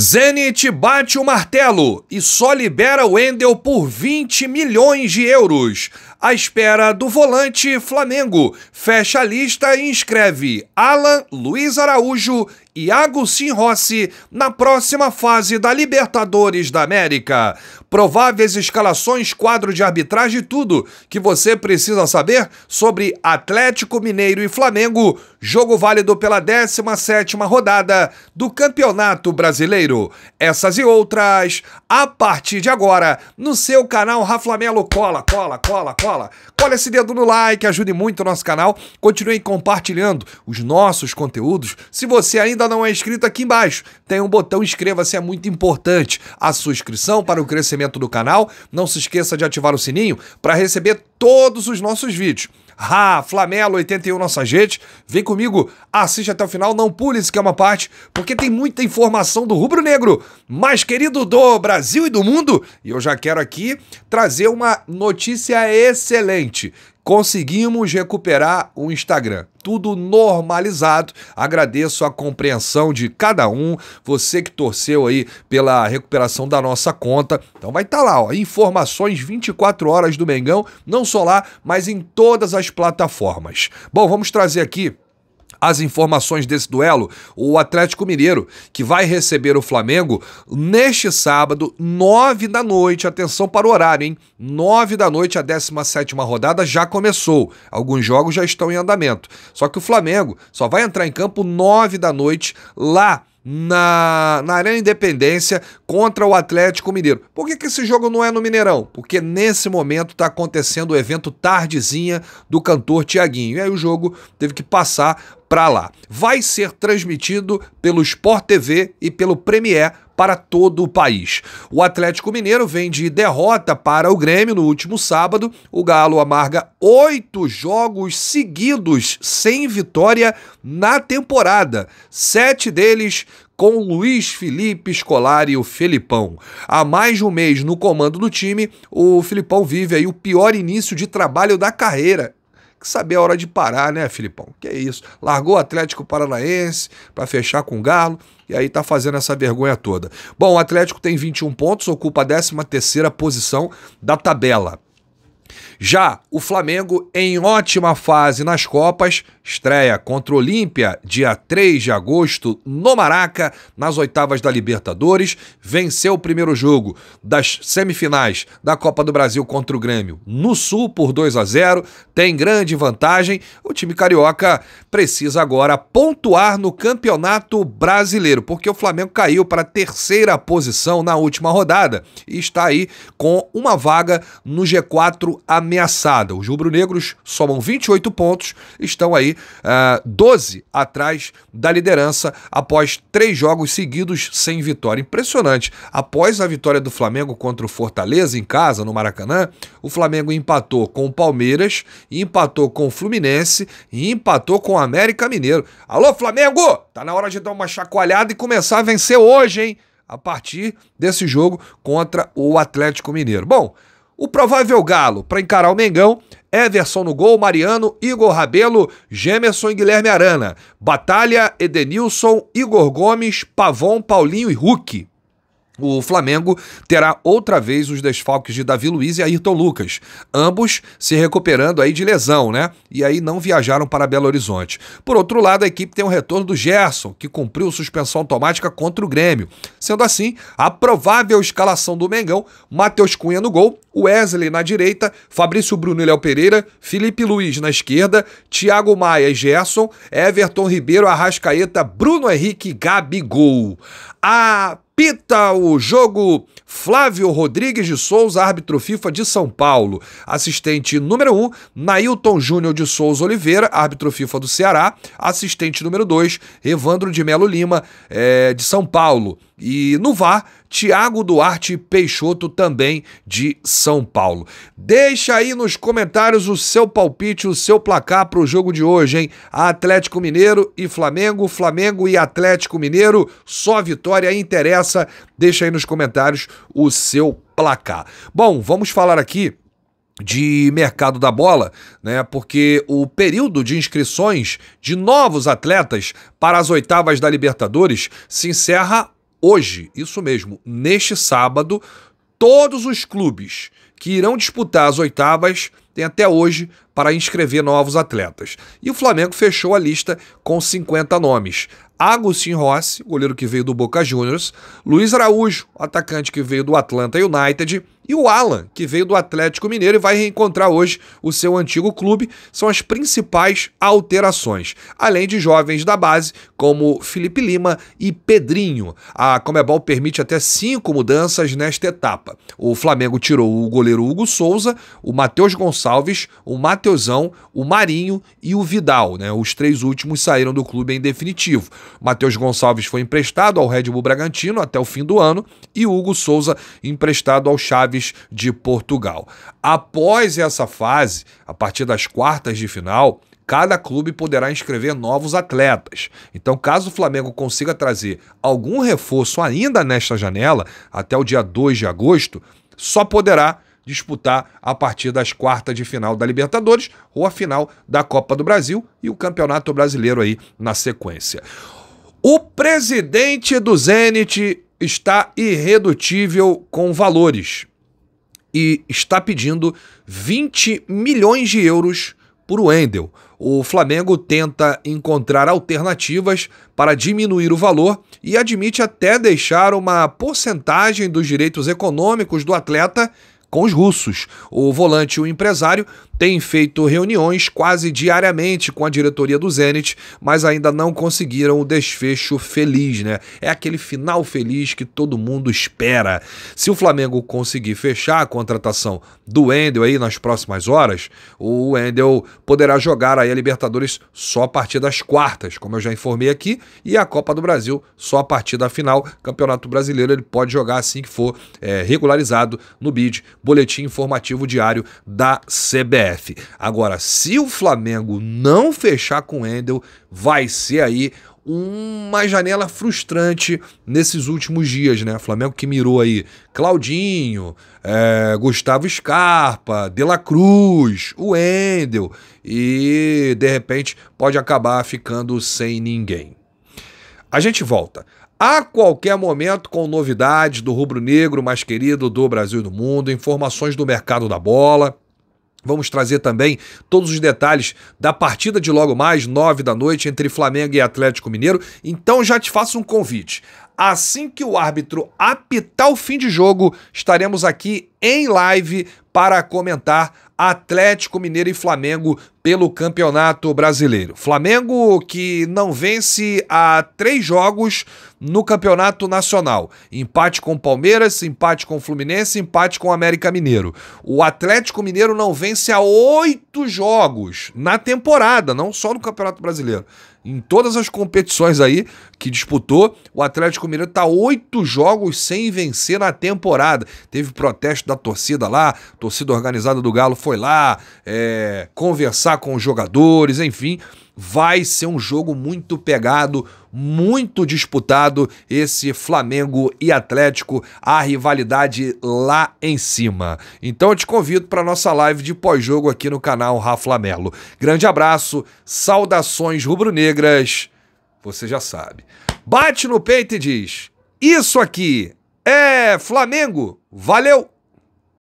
Zenit bate o martelo e só libera o Wendel por 20 milhões de euros à espera do volante Flamengo. Fecha a lista e inscreve Alan, Luiz Araújo e Agostinho Rossi na próxima fase da Libertadores da América. Prováveis escalações, quadro de arbitragem e tudo que você precisa saber sobre Atlético Mineiro e Flamengo, jogo válido pela 17ª rodada do Campeonato Brasileiro. Essas e outras a partir de agora no seu canal Raflamelo Cola, cola, cola, cola bola. Colhe esse dedo no like, ajude muito o nosso canal. Continue compartilhando os nossos conteúdos. Se você ainda não é inscrito, aqui embaixo tem um botão inscreva-se, é muito importante a sua inscrição para o crescimento do canal. Não se esqueça de ativar o sininho para receber todos os nossos vídeos. Ra, Flamelo 81 Nossa Gente. Vem comigo, assiste até o final, não pule isso que é uma parte, porque tem muita informação do rubro negro, mais querido do Brasil e do mundo. E eu já quero aqui trazer uma notícia excelente conseguimos recuperar o Instagram. Tudo normalizado. Agradeço a compreensão de cada um. Você que torceu aí pela recuperação da nossa conta. Então vai estar tá lá, ó, informações 24 horas do Mengão, não só lá, mas em todas as plataformas. Bom, vamos trazer aqui as informações desse duelo, o Atlético Mineiro, que vai receber o Flamengo neste sábado, nove da noite. Atenção para o horário, hein? Nove da noite, a 17 rodada já começou. Alguns jogos já estão em andamento. Só que o Flamengo só vai entrar em campo nove da noite lá na, na Arena Independência contra o Atlético Mineiro. Por que, que esse jogo não é no Mineirão? Porque nesse momento está acontecendo o evento Tardezinha do cantor Tiaguinho. E aí o jogo teve que passar para lá. Vai ser transmitido pelo Sport TV e pelo Premier para todo o país. O Atlético Mineiro vem de derrota para o Grêmio no último sábado. O Galo amarga oito jogos seguidos sem vitória na temporada, sete deles com Luiz Felipe Scolari e o Felipão. Há mais de um mês no comando do time, o Filipão vive aí o pior início de trabalho da carreira que saber a hora de parar, né, Filipão? Que é isso. Largou o Atlético Paranaense para fechar com o Galo e aí tá fazendo essa vergonha toda. Bom, o Atlético tem 21 pontos, ocupa a 13ª posição da tabela. Já o Flamengo, em ótima fase nas Copas, estreia contra o Olímpia dia 3 de agosto no Maraca, nas oitavas da Libertadores. Venceu o primeiro jogo das semifinais da Copa do Brasil contra o Grêmio no Sul por 2 a 0. Tem grande vantagem. O time carioca precisa agora pontuar no Campeonato Brasileiro, porque o Flamengo caiu para a terceira posição na última rodada e está aí com uma vaga no G4 ameaçada. Os rubro-negros somam 28 pontos, estão aí uh, é, 12 atrás da liderança após três jogos seguidos sem vitória. Impressionante. Após a vitória do Flamengo contra o Fortaleza em casa, no Maracanã, o Flamengo empatou com o Palmeiras, empatou com o Fluminense e empatou com o América Mineiro. Alô, Flamengo! Tá na hora de dar uma chacoalhada e começar a vencer hoje, hein? A partir desse jogo contra o Atlético Mineiro. Bom, o provável galo para encarar o Mengão Everson no gol, Mariano, Igor Rabelo, Gemerson e Guilherme Arana. Batalha, Edenilson, Igor Gomes, Pavon, Paulinho e Hulk. O Flamengo terá outra vez os desfalques de Davi Luiz e Ayrton Lucas, ambos se recuperando aí de lesão, né? E aí não viajaram para Belo Horizonte. Por outro lado, a equipe tem o retorno do Gerson, que cumpriu suspensão automática contra o Grêmio. Sendo assim, a provável escalação do Mengão, Matheus Cunha no gol, Wesley na direita, Fabrício Bruno e Léo Pereira, Felipe Luiz na esquerda, Thiago Maia e Gerson, Everton Ribeiro, Arrascaeta, Bruno Henrique e Gabigol. A Apita o jogo Flávio Rodrigues de Souza, árbitro FIFA de São Paulo. Assistente número 1, um, Nailton Júnior de Souza Oliveira, árbitro FIFA do Ceará. Assistente número 2, Evandro de Melo Lima, é, de São Paulo. E no VAR, Tiago Duarte Peixoto, também de São Paulo. Deixa aí nos comentários o seu palpite, o seu placar para o jogo de hoje, hein? Atlético Mineiro e Flamengo, Flamengo e Atlético Mineiro, só vitória interessa. Deixa aí nos comentários o seu placar. Bom, vamos falar aqui de mercado da bola, né? Porque o período de inscrições de novos atletas para as oitavas da Libertadores se encerra hoje, isso mesmo, neste sábado, todos os clubes que irão disputar as oitavas têm até hoje para inscrever novos atletas. E o Flamengo fechou a lista com 50 nomes. Agostinho Rossi, goleiro que veio do Boca Juniors, Luiz Araújo, atacante que veio do Atlanta United, e o Alan, que veio do Atlético Mineiro e vai reencontrar hoje o seu antigo clube, são as principais alterações. Além de jovens da base, como Felipe Lima e Pedrinho. A Comebol permite até cinco mudanças nesta etapa. O Flamengo tirou o goleiro Hugo Souza, o Matheus Gonçalves, o Matheus Mateusão, o Marinho e o Vidal. Né? Os três últimos saíram do clube em definitivo. Matheus Gonçalves foi emprestado ao Red Bull Bragantino até o fim do ano e Hugo Souza emprestado ao Chaves de Portugal. Após essa fase, a partir das quartas de final, cada clube poderá inscrever novos atletas. Então, caso o Flamengo consiga trazer algum reforço ainda nesta janela, até o dia 2 de agosto, só poderá disputar a partir das quartas de final da Libertadores ou a final da Copa do Brasil e o Campeonato Brasileiro aí na sequência. O presidente do Zenit está irredutível com valores e está pedindo 20 milhões de euros por Wendel. O Flamengo tenta encontrar alternativas para diminuir o valor e admite até deixar uma porcentagem dos direitos econômicos do atleta com os russos. O volante e o empresário tem feito reuniões quase diariamente com a diretoria do Zenit, mas ainda não conseguiram o desfecho feliz, né? É aquele final feliz que todo mundo espera. Se o Flamengo conseguir fechar a contratação do Wendel aí nas próximas horas, o Wendel poderá jogar aí a Libertadores só a partir das quartas, como eu já informei aqui, e a Copa do Brasil só a partir da final. Campeonato Brasileiro ele pode jogar assim que for é, regularizado no BID, Boletim Informativo Diário da CBF. CBF. Agora, se o Flamengo não fechar com o Endel, vai ser aí uma janela frustrante nesses últimos dias, né? Flamengo que mirou aí Claudinho, é, Gustavo Scarpa, De La Cruz, o Endel e de repente pode acabar ficando sem ninguém. A gente volta a qualquer momento com novidades do rubro negro mais querido do Brasil e do mundo, informações do mercado da bola, Vamos trazer também todos os detalhes da partida de logo mais, nove da noite, entre Flamengo e Atlético Mineiro. Então já te faço um convite. Assim que o árbitro apitar o fim de jogo, estaremos aqui em live para comentar Atlético Mineiro e Flamengo pelo Campeonato Brasileiro. Flamengo que não vence há três jogos no Campeonato Nacional: empate com Palmeiras, empate com Fluminense, empate com América Mineiro. O Atlético Mineiro não vence há oito jogos na temporada, não só no Campeonato Brasileiro. Em todas as competições aí que disputou, o Atlético Mineiro está oito jogos sem vencer na temporada. Teve protesto da torcida lá, torcida organizada do Galo foi lá é, conversar com os jogadores, enfim vai ser um jogo muito pegado, muito disputado esse Flamengo e Atlético, a rivalidade lá em cima. Então eu te convido para nossa live de pós-jogo aqui no canal Rafa Melo. Grande abraço, saudações rubro-negras. Você já sabe. Bate no peito e diz: Isso aqui é Flamengo. Valeu!